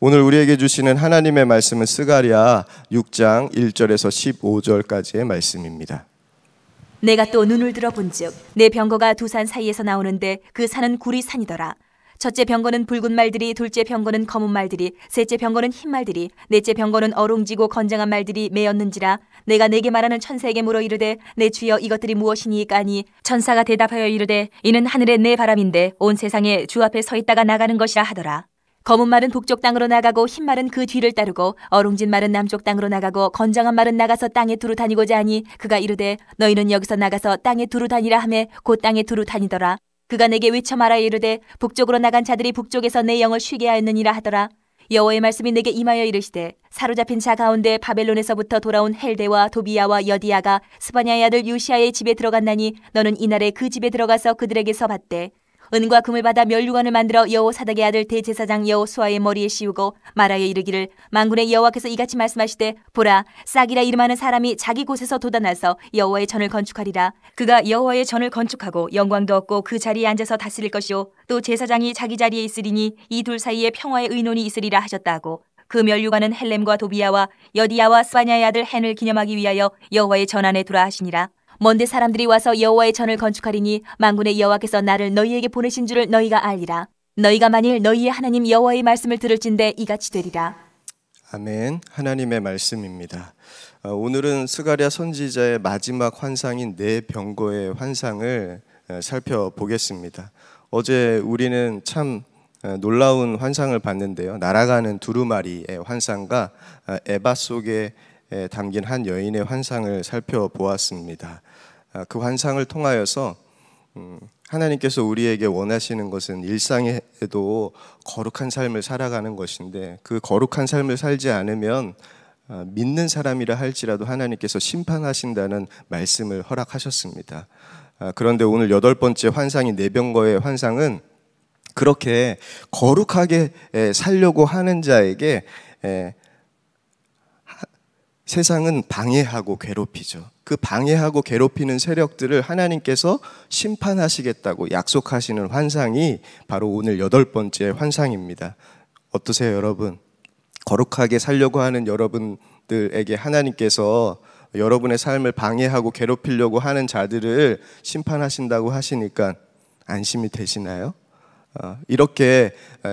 오늘 우리에게 주시는 하나님의 말씀은 스가랴 6장 1절에서 15절까지의 말씀입니다. 내가 또 눈을 들어 본즉 내 병거가 두 산 사이에서 나오는데 그 산은 구리 산이더라. 첫째 병거는 붉은 말들이 둘째 병거는 검은 말들이 셋째 병거는 흰 말들이 넷째 병거는 어룽지고 건장한 말들이 매였는지라 내가 내게 말하는 천사에게 물어 이르되 내 주여 이것들이 무엇이니까니 천사가 대답하여 이르되 이는 하늘의 내 바람인데 온 세상에 주 앞에 서 있다가 나가는 것이라 하더라 검은 말은 북쪽 땅으로 나가고 흰 말은 그 뒤를 따르고 어룽진 말은 남쪽 땅으로 나가고 건장한 말은 나가서 땅에 두루 다니고자 하니 그가 이르되 너희는 여기서 나가서 땅에 두루 다니라 하매 곧 땅에 두루 다니더라 그가 내게 외쳐 말하 이르되 북쪽으로 나간 자들이 북쪽에서 내 영을 쉬게 하였느니라 하더라 여호와의 말씀이 내게 임하여 이르시되 사로잡힌 자 가운데 바벨론에서부터 돌아온 헬데와 도비야와 여디야가 스바냐의 아들 유시아의 집에 들어갔나니 너는 이날에 그 집에 들어가서 그들에게서 봤대 은과 금을 받아 멸류관을 만들어 여호사닥의 아들 대제사장 여호수아의 머리에 씌우고 말하여 이르기를 만군의 여호와께서 이같이 말씀하시되 보라 싹이라 이름하는 사람이 자기 곳에서 돋아나서 여호와의 전을 건축하리라 그가 여호와의 전을 건축하고 영광도 얻고 그 자리에 앉아서 다스릴 것이요 또 제사장이 자기 자리에 있으리니 이 둘 사이에 평화의 의논이 있으리라 하셨다 고그 멸류관은 헬렘과 도비야와 여디야와 스바냐의 아들 헨을 기념하기 위하여 여호와의 전 안에 돌아 하시니라 먼데 사람들이 와서 여호와의 전을 건축하리니 만군의 여호와께서 나를 너희에게 보내신 줄을 너희가 알리라. 너희가 만일 너희의 하나님 여호와의 말씀을 들을진대 이같이 되리라. 아멘. 하나님의 말씀입니다. 어, 오늘은 스가랴 선지자의 마지막 환상인 네 병거의 환상을 어, 살펴보겠습니다. 어제 우리는 참 어, 놀라운 환상을 봤는데요. 날아가는 두루마리의 환상과 에바 속에 담긴 한 여인의 환상을 살펴보았습니다. 아, 그 환상을 통하여서 음, 하나님께서 우리에게 원하시는 것은 일상에도 거룩한 삶을 살아가는 것인데 그 거룩한 삶을 살지 않으면 아, 믿는 사람이라 할지라도 하나님께서 심판하신다는 말씀을 허락하셨습니다. 아, 그런데 오늘 여덟 번째 환상이 내병거의 환상은 그렇게 거룩하게 살려고 하는 자에게 세상은 방해하고 괴롭히죠. 그 방해하고 괴롭히는 세력들을 하나님께서 심판하시겠다고 약속하시는 환상이 바로 오늘 여덟 번째 환상입니다. 어떠세요, 여러분? 거룩하게 살려고 하는 여러분들에게 하나님께서 여러분의 삶을 방해하고 괴롭히려고 하는 자들을 심판하신다고 하시니까 안심이 되시나요? 어, 이렇게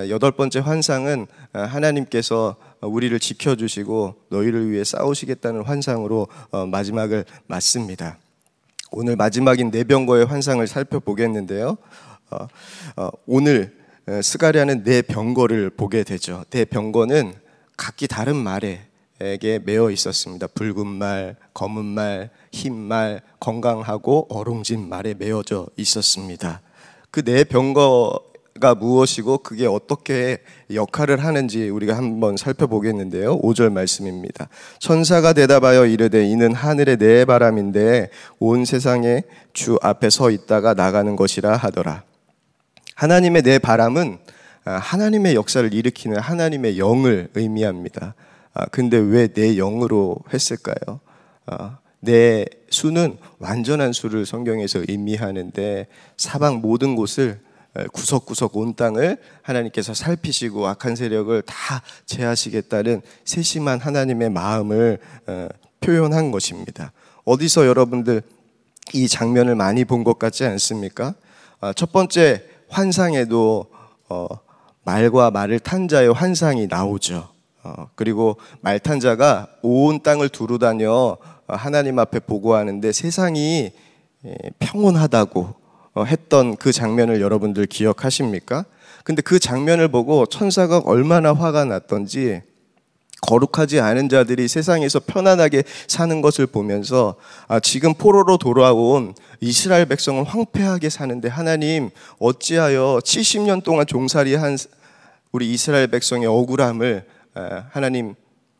여덟 번째 환상은 하나님께서 우리를 지켜주시고 너희를 위해 싸우시겠다는 환상으로 어, 마지막을 맞습니다. 오늘 마지막인 네 병거의 환상을 살펴보겠는데요. 어, 오늘 스가리아는 네 병거를 보게 되죠. 네 병거는 각기 다른 말에 에게 매어 있었습니다. 붉은 말, 검은 말, 흰 말, 건강하고 어룽진 말에 매어져 있었습니다. 그네 병거 가 무엇이고 그게 어떻게 역할을 하는지 우리가 한번 살펴보겠는데요. 5절 말씀입니다. 천사가 대답하여 이르되 이는 하늘의 내 바람인데 온 세상에 주 앞에 서 있다가 나가는 것이라 하더라. 하나님의 내 바람은 아, 하나님의 역사를 일으키는 하나님의 영을 의미합니다. 아, 근데 왜 내 영으로 했을까요? 아, 내 수는 완전한 수를 성경에서 의미하는데 사방 모든 곳을 구석구석 온 땅을 하나님께서 살피시고 악한 세력을 다 제하시겠다는 세심한 하나님의 마음을 표현한 것입니다. 어디서 여러분들 이 장면을 많이 본 것 같지 않습니까? 아, 첫 번째 환상에도 어, 말과 말을 탄 자의 환상이 나오죠. 어, 그리고 말탄 자가 온 땅을 두루 다녀 하나님 앞에 보고하는데 세상이 평온하다고 어, 했던 그 장면을 여러분들 기억하십니까? 근데 그 장면을 보고 천사가 얼마나 화가 났던지 거룩하지 않은 자들이 세상에서 편안하게 사는 것을 보면서 아, 지금 포로로 돌아온 이스라엘 백성은 황폐하게 사는데 하나님 어찌하여 70년 동안 종살이한 우리 이스라엘 백성의 억울함을 하나님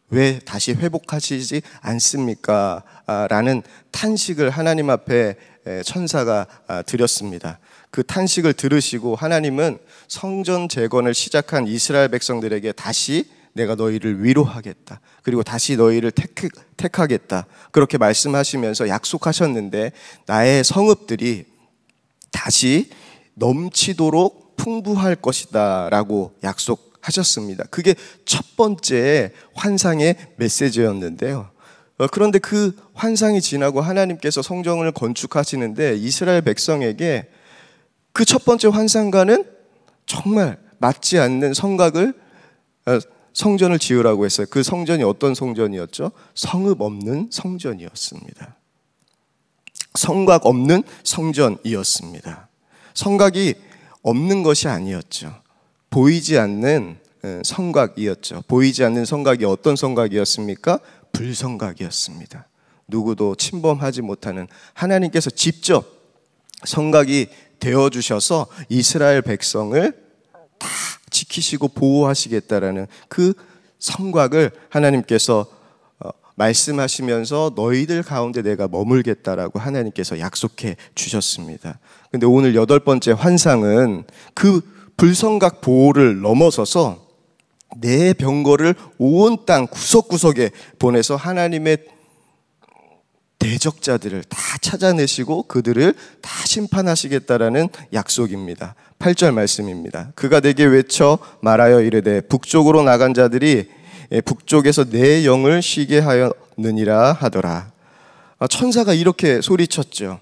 왜 다시 회복하시지 않습니까? 아, 라는 탄식을 하나님 앞에 예, 천사가 아, 드렸습니다. 그 탄식을 들으시고 하나님은 성전 재건을 시작한 이스라엘 백성들에게 다시 내가 너희를 위로하겠다. 그리고 다시 너희를 택, 하겠다 그렇게 말씀하시면서 약속하셨는데 나의 성읍들이 다시 넘치도록 풍부할 것이다. 라고 약속하셨습니다. 그게 첫 번째 환상의 메시지였는데요. 어, 그런데 그 환상이 지나고 하나님께서 성정을 건축하시는데 이스라엘 백성에게 그 첫 번째 환상과는 정말 맞지 않는 성각을 어, 성전을 지으라고 했어요. 그 성전이 어떤 성전이었죠? 성읍 없는 성전이었습니다. 성각 없는 성전이었습니다. 성각이 없는 것이 아니었죠. 보이지 않는 어, 성각이었죠. 보이지 않는 성각이 어떤 성각이었습니까? 불성각이었습니다. 누구도 침범하지 못하는 하나님께서 직접 성각이 되어 주셔서 이스라엘 백성을 다 지키시고 보호하시겠다라는 그 성곽을 하나님께서 어, 말씀하시면서 너희들 가운데 내가 머물겠다라고 하나님께서 약속해 주셨습니다. 근데 오늘 여덟 번째 환상은 그 불성각 보호를 넘어서서 내 병거를 온 땅 구석구석에 보내서 하나님의 대적자들을 다 찾아내시고 그들을 다 심판하시겠다라는 약속입니다. 8절 말씀입니다. 그가 내게 외쳐 말하여 이르되 북쪽으로 나간 자들이 예, 북쪽에서 내 영을 쉬게 하였느니라 하더라. 아, 천사가 이렇게 소리쳤죠.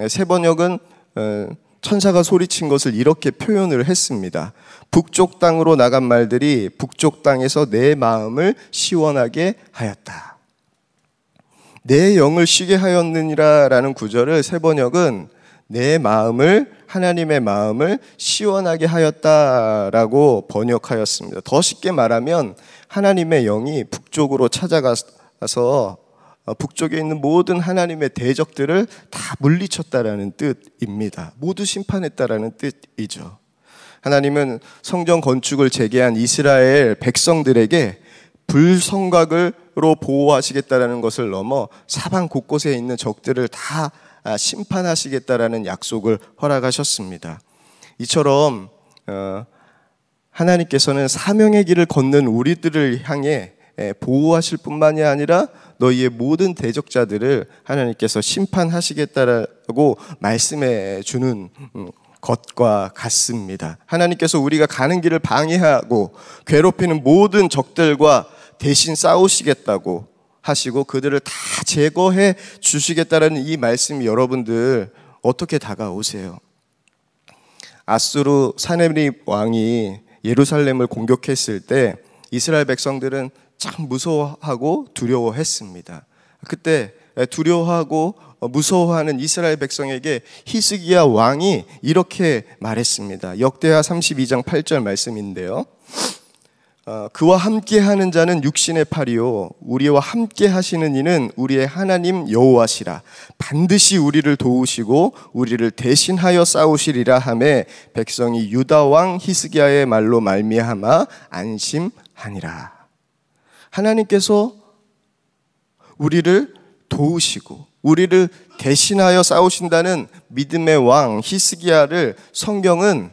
예, 세 번역은 어, 천사가 소리친 것을 이렇게 표현을 했습니다. 북쪽 땅으로 나간 말들이 북쪽 땅에서 내 마음을 시원하게 하였다. 내 영을 쉬게 하였느니라 라는 구절을 세번역은 내 마음을 하나님의 마음을 시원하게 하였다라고 번역하였습니다. 더 쉽게 말하면 하나님의 영이 북쪽으로 찾아가서 어, 북쪽에 있는 모든 하나님의 대적들을 다 물리쳤다라는 뜻입니다. 모두 심판했다라는 뜻이죠. 하나님은 성전 건축을 재개한 이스라엘 백성들에게 불성곽으로 보호하시겠다라는 것을 넘어 사방 곳곳에 있는 적들을 다 아, 심판하시겠다라는 약속을 허락하셨습니다. 이처럼 어, 하나님께서는 사명의 길을 걷는 우리들을 향해 보호하실 뿐만이 아니라 너희의 모든 대적자들을 하나님께서 심판하시겠다라고 말씀해 주는 음, 것과 같습니다. 하나님께서 우리가 가는 길을 방해하고 괴롭히는 모든 적들과 대신 싸우시겠다고 하시고 그들을 다 제거해 주시겠다라는 이말씀 여러분들 어떻게 다가오세요? 아수르 사네립 왕이 예루살렘을 공격했을 때 이스라엘 백성들은 참 무서워하고 두려워했습니다. 그때 두려워하고 어, 무서워하는 이스라엘 백성에게 히스기야 왕이 이렇게 말했습니다. 역대하 32장 8절 말씀인데요. 어, 그와 함께 하는 자는 육신의 팔이요 우리와 함께 하시는 이는 우리의 하나님 여호와시라 반드시 우리를 도우시고 우리를 대신하여 싸우시리라 하매 백성이 유다 왕 히스기야의 말로 말미암아 안심하니라 하나님께서 우리를 도우시고 우리를 대신하여 싸우신다는 믿음의 왕 히스기야를 성경은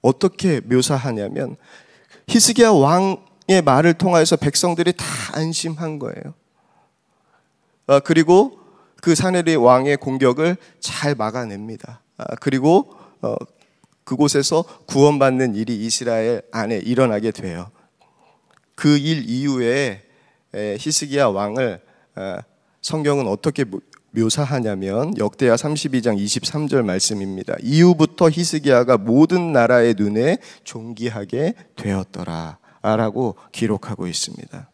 어떻게 묘사하냐면 히스기야 왕의 말을 통하여서 백성들이 다 안심한 거예요. 아, 그리고 그 사네리 왕의 공격을 잘 막아냅니다. 아, 그리고 어, 그곳에서 구원받는 일이 이스라엘 안에 일어나게 돼요. 그일 이후에 히스기야 왕을 어, 성경은 어떻게 묘사하냐면 역대하 32장 23절 말씀입니다. 이후부터 히스기야가 모든 나라의 눈에 존귀하게 되었더라라고 기록하고 있습니다.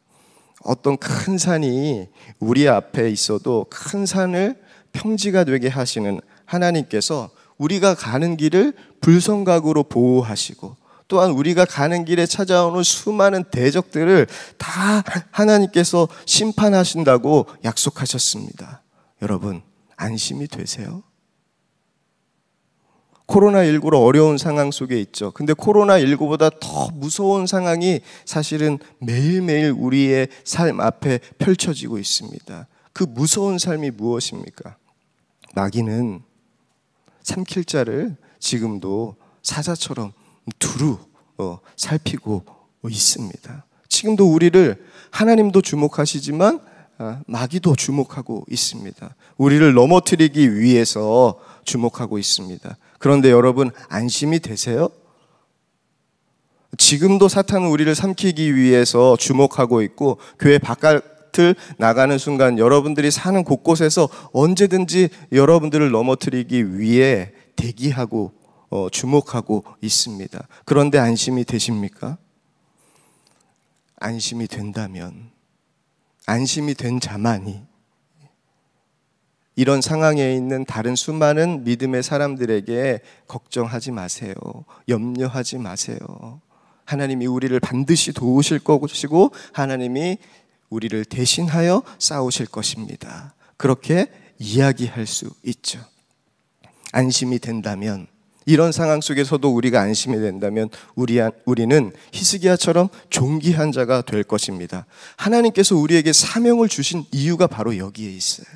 어떤 큰 산이 우리 앞에 있어도 큰 산을 평지가 되게 하시는 하나님께서 우리가 가는 길을 불성각으로 보호하시고 또한 우리가 가는 길에 찾아오는 수많은 대적들을 다 하나님께서 심판하신다고 약속하셨습니다. 여러분, 안심이 되세요? 코로나19로 어려운 상황 속에 있죠. 근데 코로나19보다 더 무서운 상황이 사실은 매일매일 우리의 삶 앞에 펼쳐지고 있습니다. 그 무서운 삶이 무엇입니까? 마귀는 삼킬자를 지금도 사자처럼 두루 어, 살피고 있습니다. 지금도 우리를 하나님도 주목하시지만 아, 마귀도 주목하고 있습니다. 우리를 넘어뜨리기 위해서 주목하고 있습니다. 그런데 여러분 안심이 되세요? 지금도 사탄은 우리를 삼키기 위해서 주목하고 있고 교회 바깥을 나가는 순간 여러분들이 사는 곳곳에서 언제든지 여러분들을 넘어뜨리기 위해 대기하고 어, 주목하고 있습니다. 그런데 안심이 되십니까? 안심이 된다면, 안심이 된 자만이 이런 상황에 있는 다른 수많은 믿음의 사람들에게 걱정하지 마세요. 염려하지 마세요. 하나님이 우리를 반드시 도우실 것이고 하나님이 우리를 대신하여 싸우실 것입니다. 그렇게 이야기할 수 있죠. 안심이 된다면 이런 상황 속에서도 우리가 안심이 된다면 우리, 우리는 히스기야처럼 종기한 자가 될 것입니다. 하나님께서 우리에게 사명을 주신 이유가 바로 여기에 있어요.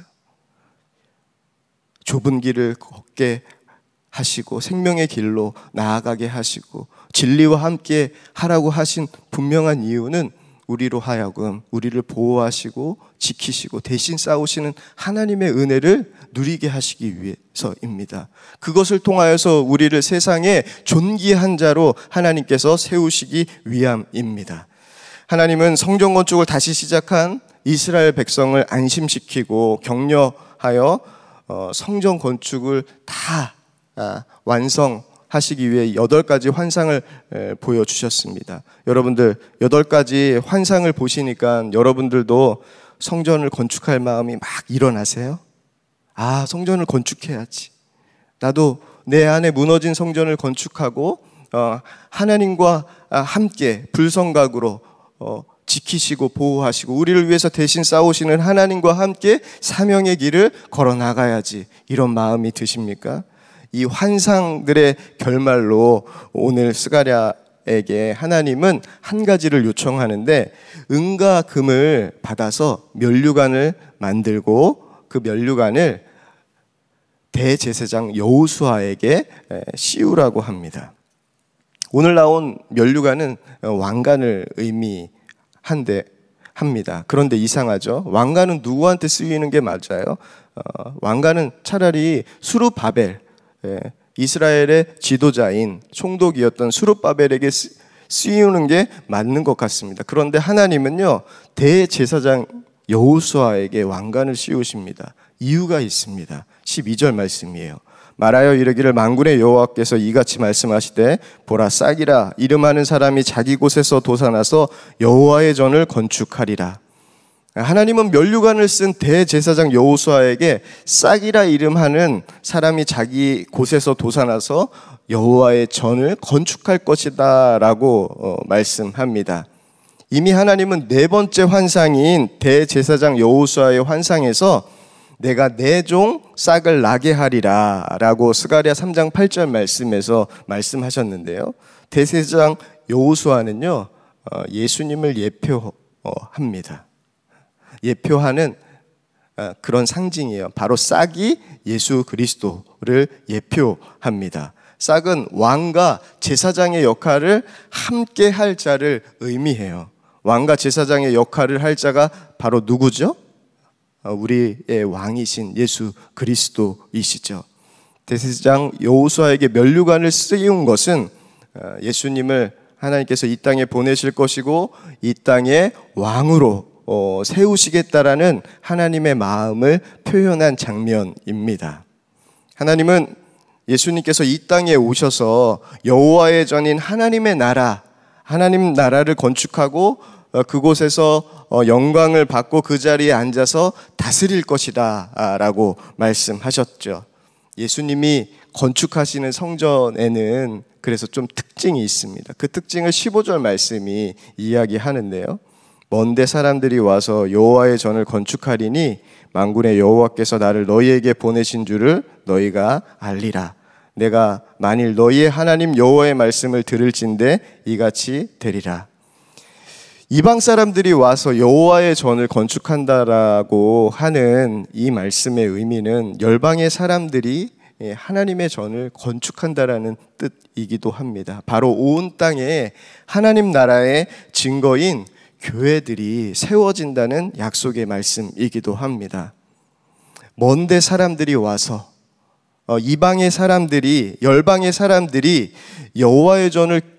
좁은 길을 걷게 하시고 생명의 길로 나아가게 하시고 진리와 함께 하라고 하신 분명한 이유는 우리로 하여금 우리를 보호하시고 지키시고 대신 싸우시는 하나님의 은혜를 누리게 하시기 위해서입니다. 그것을 통하여서 우리를 세상의 존귀한 자로 하나님께서 세우시기 위함입니다. 하나님은 성전 건축을 다시 시작한 이스라엘 백성을 안심시키고 격려하여 어, 성전 건축을 다 아, 완성하시기 위해 여덟 가지 환상을 보여주셨습니다. 여러분들 여덟 가지 환상을 보시니까 여러분들도 성전을 건축할 마음이 막 일어나세요? 아, 성전을 건축해야지. 나도 내 안에 무너진 성전을 건축하고 어, 하나님과 아, 함께 불성각으로 어, 지키시고 보호하시고 우리를 위해서 대신 싸우시는 하나님과 함께 사명의 길을 걸어 나가야지 이런 마음이 드십니까? 이 환상들의 결말로 오늘 스가랴에게 하나님은 한 가지를 요청하는데 은과 금을 받아서 면류관을 만들고 그 면류관을 대제사장 여호수아에게 씌우라고 합니다. 오늘 나온 면류관은 어, 왕관을 의미한데 합니다. 그런데 이상하죠. 왕관은 누구한테 쓰이는 게 맞아요? 어, 왕관은 차라리 수르바벨 예, 이스라엘의 지도자인 총독이었던 수르바벨에게 쓰이는 게 맞는 것 같습니다. 그런데 하나님은요 대제사장 여호수아에게 왕관을 씌우십니다. 이유가 있습니다. 12절 말씀이에요. 말하여 이르기를 만군의 여호와께서 이같이 말씀하시되 보라 싹이라 이름하는 사람이 자기 곳에서 도산나서 여호와의 전을 건축하리라. 하나님은 면류관을 쓴 대제사장 여호수아에게 싹이라 이름하는 사람이 자기 곳에서 도산나서 여호와의 전을 건축할 것이다라고 어, 말씀합니다. 이미 하나님은 네 번째 환상인 대제사장 여호수아의 환상에서 내가 네 종 싹을 나게 하리라라고 스가랴 3장 8절 말씀에서 말씀하셨는데요. 대제사장 여호수아는요. 어, 예수님을 예표합니다. 예표하는 어, 그런 상징이에요. 바로 싹이 예수 그리스도를 예표합니다. 싹은 왕과 제사장의 역할을 함께 할 자를 의미해요. 왕과 제사장의 역할을 할 자가 바로 누구죠? 어, 우리의 왕이신 예수 그리스도이시죠. 대세장 여호수아에게 면류관을 쓰운 것은 어, 예수님을 하나님께서 이 땅에 보내실 것이고 이 땅에 왕으로 어, 세우시겠다라는 하나님의 마음을 표현한 장면입니다. 하나님은 예수님께서 이 땅에 오셔서 여호와의 전인 하나님의 나라, 하나님 나라를 건축하고 어, 그곳에서 어, 영광을 받고 그 자리에 앉아서 다스릴 것이다 아, 라고 말씀하셨죠. 예수님이 건축하시는 성전에는 그래서 좀 특징이 있습니다. 그 특징을 15절 말씀이 이야기하는데요. 먼데 사람들이 와서 여호와의 전을 건축하리니 만군의 여호와께서 나를 너희에게 보내신 줄을 너희가 알리라. 내가 만일 너희의 하나님 여호와의 말씀을 들을진데 이같이 되리라. 이방 사람들이 와서 여호와의 전을 건축한다라고 하는 이 말씀의 의미는 열방의 사람들이 예, 하나님의 전을 건축한다라는 뜻이기도 합니다. 바로 온 땅에 하나님 나라의 증거인 교회들이 세워진다는 약속의 말씀이기도 합니다. 먼데 사람들이 와서 어, 이방의 사람들이 열방의 사람들이 여호와의 전을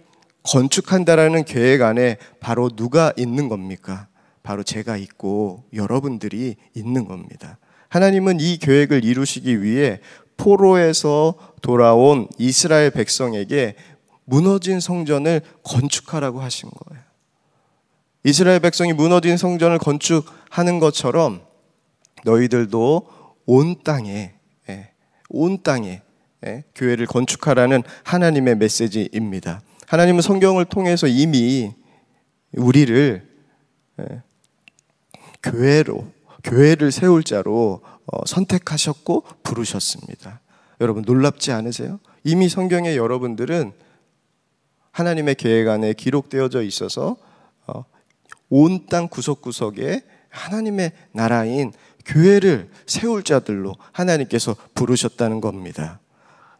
건축한다라는 계획 안에 바로 누가 있는 겁니까? 바로 제가 있고 여러분들이 있는 겁니다. 하나님은 이 계획을 이루시기 위해 포로에서 돌아온 이스라엘 백성에게 무너진 성전을 건축하라고 하신 거예요. 이스라엘 백성이 무너진 성전을 건축하는 것처럼 너희들도 온 땅에 예, 온 땅에 예, 교회를 건축하라는 하나님의 메시지입니다. 하나님은 성경을 통해서 이미 우리를 예, 교회로 교회를 세울 자로 어, 선택하셨고 부르셨습니다. 여러분 놀랍지 않으세요? 이미 성경의 여러분들은 하나님의 계획 안에 기록되어져 있어서 어, 온땅 구석구석에 하나님의 나라인 교회를 세울 자들로 하나님께서 부르셨다는 겁니다.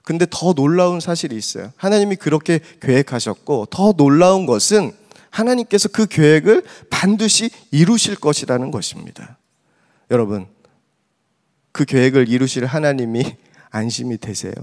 근데 더 놀라운 사실이 있어요. 하나님이 그렇게 계획하셨고 더 놀라운 것은 하나님께서 그 계획을 반드시 이루실 것이라는 것입니다. 여러분, 그 계획을 이루실 하나님이 안심이 되세요?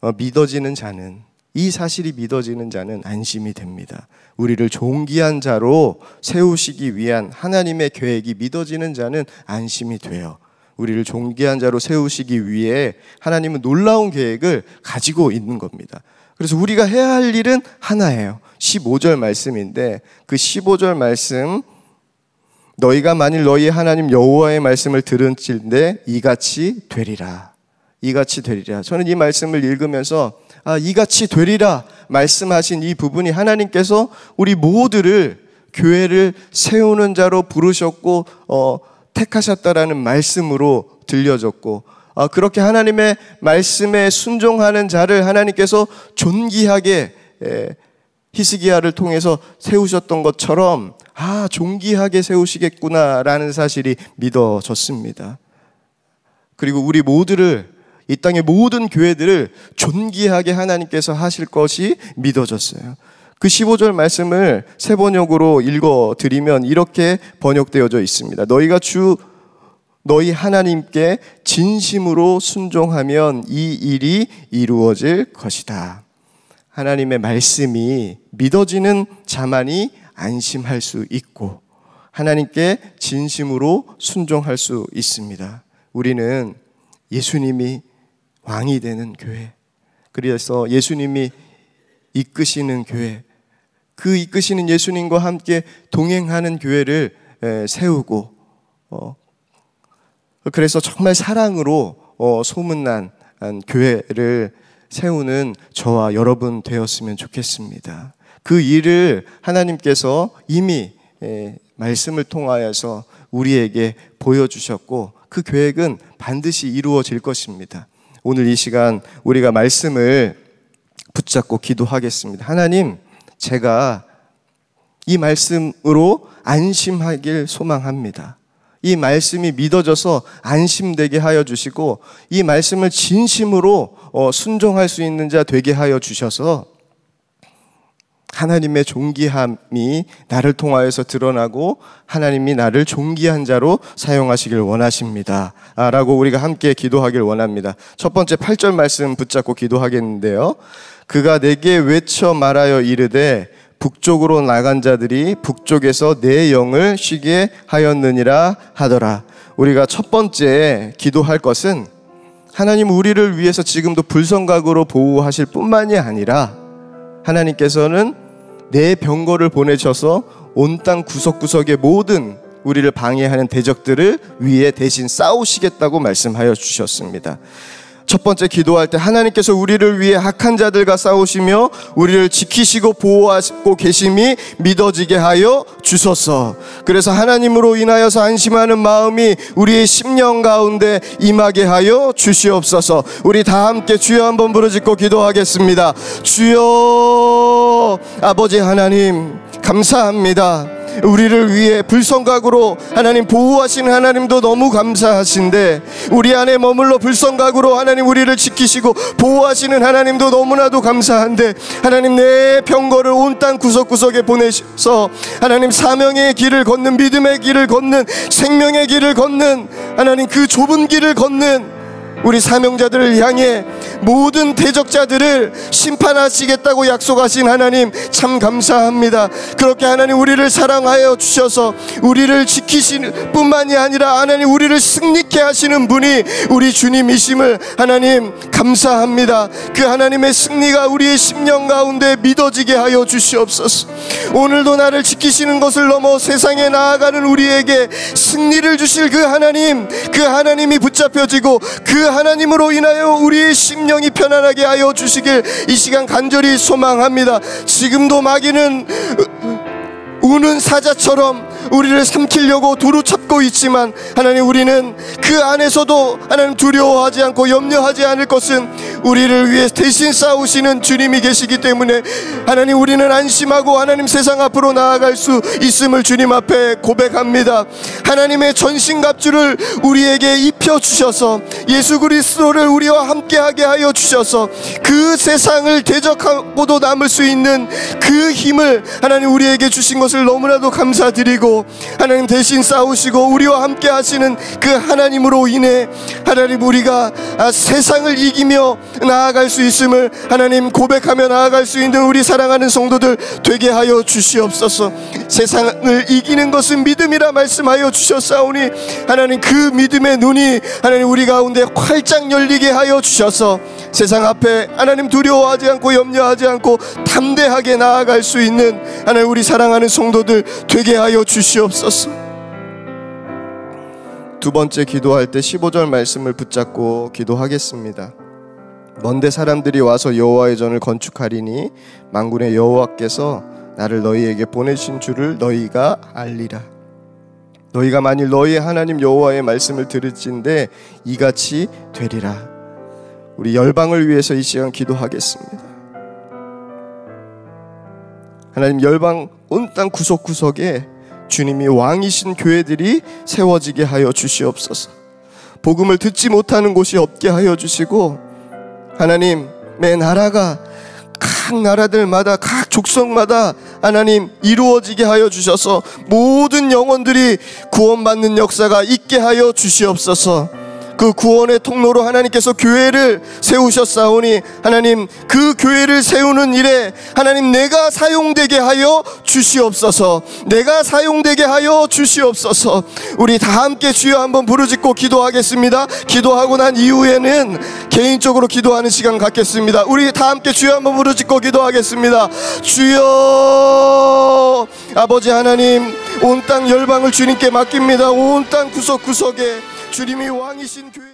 어, 믿어지는 자는 이 사실이 믿어지는 자는 안심이 됩니다. 우리를 존귀한 자로 세우시기 위한 하나님의 계획이 믿어지는 자는 안심이 돼요. 우리를 존귀한 자로 세우시기 위해 하나님은 놀라운 계획을 가지고 있는 겁니다. 그래서 우리가 해야 할 일은 하나예요. 15절 말씀인데 그 15절 말씀 너희가 만일 너희 하나님 여호와의 말씀을 들은질데 이같이 되리라. 이같이 되리라. 저는 이 말씀을 읽으면서 아, 이같이 되리라 말씀하신 이 부분이 하나님께서 우리 모두를 교회를 세우는 자로 부르셨고 어 택하셨다라는 말씀으로 들려졌고 아, 그렇게 하나님의 말씀에 순종하는 자를 하나님께서 존귀하게 히스기야를 통해서 세우셨던 것처럼 아 존귀하게 세우시겠구나라는 사실이 믿어졌습니다. 그리고 우리 모두를 이 땅의 모든 교회들을 존귀하게 하나님께서 하실 것이 믿어졌어요. 그 15절 말씀을 세 번역으로 읽어 드리면 이렇게 번역되어져 있습니다. 너희가 주 너희 하나님께 진심으로 순종하면 이 일이 이루어질 것이다. 하나님의 말씀이 믿어지는 자만이 안심할 수 있고 하나님께 진심으로 순종할 수 있습니다. 우리는 예수님이 왕이 되는 교회, 그래서 예수님이 이끄시는 교회, 그 이끄시는 예수님과 함께 동행하는 교회를 세우고 어, 그래서 정말 사랑으로 어, 소문난 교회를 세우는 저와 여러분 되었으면 좋겠습니다. 그 일을 하나님께서 이미 말씀을 통하여서 우리에게 보여주셨고 그 계획은 반드시 이루어질 것입니다. 오늘 이 시간 우리가 말씀을 붙잡고 기도하겠습니다. 하나님, 제가 이 말씀으로 안심하길 소망합니다. 이 말씀이 믿어져서 안심되게 하여 주시고 이 말씀을 진심으로 어, 순종할 수 있는 자 되게 하여 주셔서 하나님의 존귀함이 나를 통하여서 드러나고 하나님이 나를 존귀한 자로 사용하시길 원하십니다. 아, 라고 우리가 함께 기도하길 원합니다. 첫 번째 8절 말씀 붙잡고 기도하겠는데요. 그가 내게 외쳐 말하여 이르되 북쪽으로 나간 자들이 북쪽에서 내 영을 쉬게 하였느니라 하더라. 우리가 첫 번째 기도할 것은 하나님 우리를 위해서 지금도 불성각으로 보호하실 뿐만이 아니라 하나님께서는 내 병거를 보내셔서 온 땅 구석구석의 모든 우리를 방해하는 대적들을 위해 대신 싸우시겠다고 말씀하여 주셨습니다. 첫 번째 기도할 때 하나님께서 우리를 위해 악한 자들과 싸우시며 우리를 지키시고 보호하고 시 계심이 믿어지게 하여 주소서. 그래서 하나님으로 인하여서 안심하는 마음이 우리의 심령 가운데 임하게 하여 주시옵소서. 우리 다 함께 주여 한번 부르짖고 기도하겠습니다. 주여 아버지 하나님 감사합니다. 우리를 위해 불성각으로 하나님 보호하신 하나님도 너무 감사하신데 우리 안에 머물러 불성각으로 하나님 우리를 지키시고 보호하시는 하나님도 너무나도 감사한데 하나님 내 병거를 온 땅 구석구석에 보내셔서 하나님 사명의 길을 걷는 믿음의 길을 걷는 생명의 길을 걷는 하나님 그 좁은 길을 걷는 우리 사명자들을 향해 모든 대적자들을 심판하시겠다고 약속하신 하나님 참 감사합니다. 그렇게 하나님 우리를 사랑하여 주셔서 우리를 지키신 뿐만이 아니라 하나님 우리를 승리케 하시는 분이 우리 주님이심을 하나님 감사합니다. 그 하나님의 승리가 우리의 심령 가운데 믿어지게 하여 주시옵소서. 오늘도 나를 지키시는 것을 넘어 세상에 나아가는 우리에게 승리를 주실 그 하나님, 그 하나님이 붙잡혀지고 그 하나님으로 인하여 우리의 심령이 편안하게 하여 주시길 이 시간 간절히 소망합니다. 지금도 마귀는 우는 사자처럼 우리를 삼키려고 두루 찾고 있지만 하나님 우리는 그 안에서도 하나님 두려워하지 않고 염려하지 않을 것은 우리를 위해 대신 싸우시는 주님이 계시기 때문에 하나님 우리는 안심하고 하나님 세상 앞으로 나아갈 수 있음을 주님 앞에 고백합니다. 하나님의 전신갑주를 우리에게 입혀 주셔서 예수 그리스도를 우리와 함께하게 하여 주셔서 그 세상을 대적하고도 남을 수 있는 그 힘을 하나님 우리에게 주신 것을 것을 너무나도 감사드리고 하나님 대신 싸우시고 우리와 함께 하시는 그 하나님으로 인해 하나님 우리가 아, 세상을 이기며 나아갈 수 있음을 하나님 고백하며 나아갈 수 있는 우리 사랑하는 성도들 되게 하여 주시옵소서 세상을 이기는 것은 믿음이라 말씀하여 주셨사오니 하나님 그 믿음의 눈이 하나님 우리 가운데 활짝 열리게 하여 주셔서 세상 앞에 하나님 두려워하지 않고 염려하지 않고 담대하게 나아갈 수 있는 하나님 우리 사랑하는 성도들 되게 하여 주시옵소서. 두 번째 기도할 때 15절 말씀을 붙잡고 기도하겠습니다. 먼데 사람들이 와서 여호와의 전을 건축하리니 만군의 여호와께서 나를 너희에게 보내신 줄을 너희가 알리라. 너희가 만일 너희의 하나님 여호와의 말씀을 들을진데 이같이 되리라. 우리 열방을 위해서 이 시간 기도하겠습니다. 하나님 열방 온 땅 구석구석에 주님이 왕이신 교회들이 세워지게 하여 주시옵소서. 복음을 듣지 못하는 곳이 없게 하여 주시고 하나님의 나라가 각 나라들마다 각 족속마다 하나님 이루어지게 하여 주셔서 모든 영혼들이 구원받는 역사가 있게 하여 주시옵소서. 그 구원의 통로로 하나님께서 교회를 세우셨사오니 하나님 그 교회를 세우는 일에 하나님 내가 사용되게 하여 주시옵소서 내가 사용되게 하여 주시옵소서 우리 다 함께 주여 한번 부르짖고 기도하겠습니다 기도하고 난 이후에는 개인적으로 기도하는 시간 갖겠습니다 우리 다 함께 주여 한번 부르짖고 기도하겠습니다 주여 아버지 하나님 온 땅 열방을 주님께 맡깁니다 온 땅 구석구석에 주님이 왕이신 교회